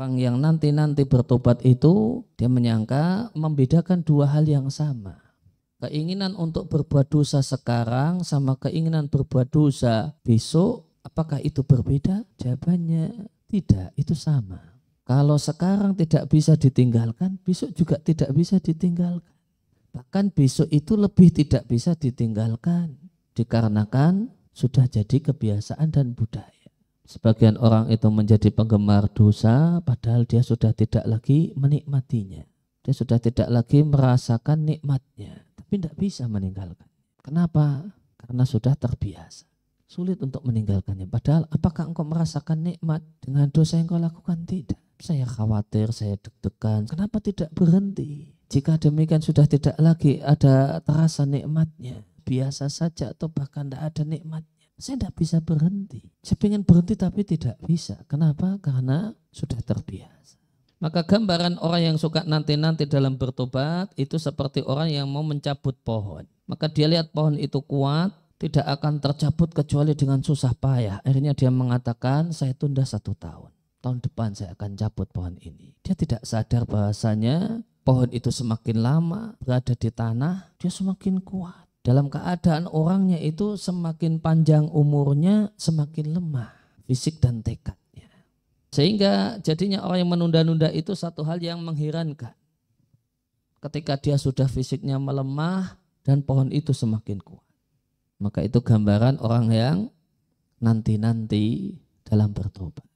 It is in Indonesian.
orang yang nanti-nanti bertobat itu dia menyangka membedakan dua hal yang sama. Keinginan untuk berbuat dosa sekarang sama keinginan berbuat dosa besok, apakah itu berbeda? Jawabannya tidak, itu sama. Kalau sekarang tidak bisa ditinggalkan, besok juga tidak bisa ditinggalkan. Bahkan besok itu lebih tidak bisa ditinggalkan dikarenakan sudah jadi kebiasaan dan budaya. Sebagian orang itu menjadi penggemar dosa padahal dia sudah tidak lagi menikmatinya. Dia sudah tidak lagi merasakan nikmatnya, tapi tidak bisa meninggalkan. Kenapa? Karena sudah terbiasa. Sulit untuk meninggalkannya. Padahal apakah engkau merasakan nikmat dengan dosa yang kau lakukan? Tidak. Saya khawatir, saya deg-degan. Kenapa tidak berhenti? Jika demikian sudah tidak lagi ada terasa nikmatnya. Biasa saja atau bahkan tidak ada nikmat saya tidak bisa berhenti. Saya ingin berhenti tapi tidak bisa. Kenapa? Karena sudah terbiasa. Maka gambaran orang yang suka nanti-nanti dalam bertobat itu seperti orang yang mau mencabut pohon. Maka dia lihat pohon itu kuat, tidak akan tercabut kecuali dengan susah payah. Akhirnya dia mengatakan, saya tunda satu tahun. Tahun depan saya akan cabut pohon ini. Dia tidak sadar bahasanya pohon itu semakin lama berada di tanah, dia semakin kuat dalam keadaan orangnya itu semakin panjang umurnya semakin lemah fisik dan tekadnya. Sehingga jadinya orang yang menunda-nunda itu satu hal yang mengherankan. Ketika dia sudah fisiknya melemah dan pohon itu semakin kuat. Maka itu gambaran orang yang nanti-nanti dalam bertobat.